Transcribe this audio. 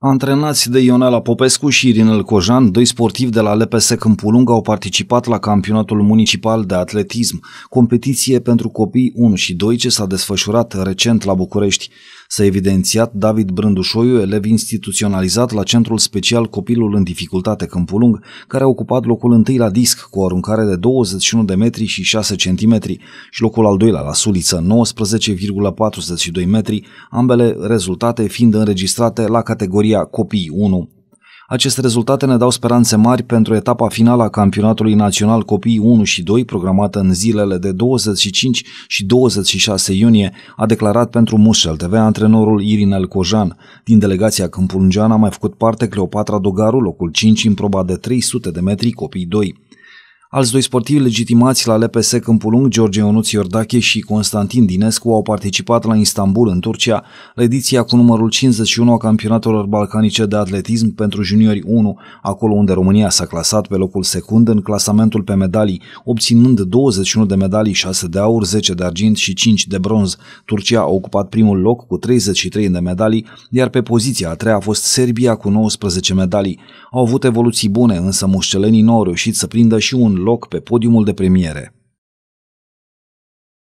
Antrenați de Ionela Popescu și Irinel Cojan, doi sportivi de la LPS Câmpulung au participat la campionatul municipal de atletism, competiție pentru copii 1 și 2 ce s-a desfășurat recent la București. S-a evidențiat David Brândușoiu, elev instituționalizat la Centrul Special Copilul în Dificultate Câmpulung, care a ocupat locul întâi la disc cu o aruncare de 21 de metri și 6 cm și locul al doilea la suliță 19,42 metri, ambele rezultate fiind înregistrate la categoria copii 1. Aceste rezultate ne dau speranțe mari pentru etapa finală a campionatului național copiii 1 și 2, programată în zilele de 25 și 26 iunie, a declarat pentru Mușel TV antrenorul Irinel Cojan. Din delegația Câmpulungean a mai făcut parte Cleopatra Dogaru, locul 5 în proba de 300 de metri copii 2. Alți doi sportivi legitimați la LPS Câmpulung, George Ionuț Iordache și Constantin Dinescu, au participat la Istanbul, în Turcia, la ediția cu numărul 51 a campionatelor balcanice de atletism pentru juniori 1, acolo unde România s-a clasat pe locul secund în clasamentul pe medalii, obținând 21 de medalii, 6 de aur, 10 de argint și 5 de bronz. Turcia a ocupat primul loc cu 33 de medalii, iar pe poziția a treia a fost Serbia cu 19 medalii. Au avut evoluții bune, însă mușcelenii nu au reușit să prindă și un loc pe podiumul de premiere.